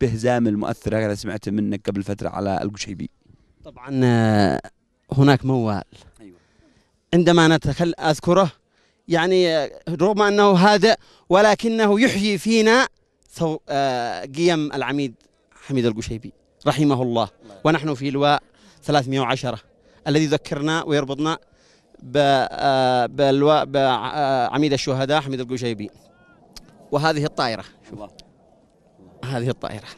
بهزام المؤثر هذا سمعت منك قبل فتره على القشيبي طبعا آه، هناك موال أيوة. عندما نتخل اذكره يعني آه، رغم انه هادئ ولكنه يحيي فينا آه، قيم العميد حميد القشيبي رحمه الله ونحن في لواء 310 الذي يذكرنا ويربطنا بعميد الشهداء حميد القشيبي وهذه الطائرة شوف هذه الطائرة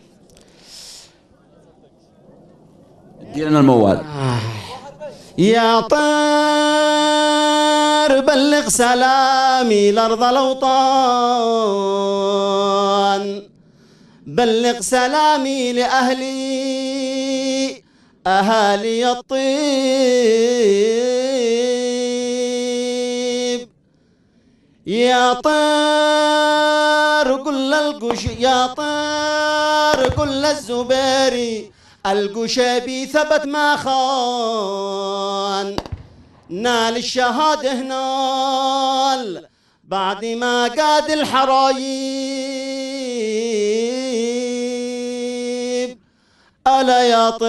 لنا الموال يا طير بلغ سلامي لأرض الأوطان بلغ سلامي لأهلي أهالي الطير يا طار كل القش يا طار كل الزباري القشابي ثبت ما خان نال الشهادة هنال بعد ما قاد الحرايب ألا يا طير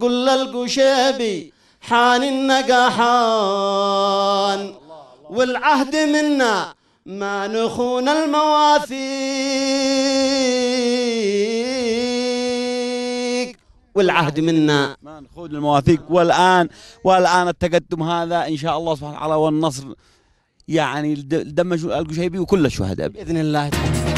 قل القشابي حان النقاحان والعهد منا ما نخون المواثيق والعهد منا ما نخون المواثيق والآن والآن التقدم هذا إن شاء الله سبحانه وتعالى والنصر يعني دمج القشيبي وكل الشهداء بإذن الله تعالى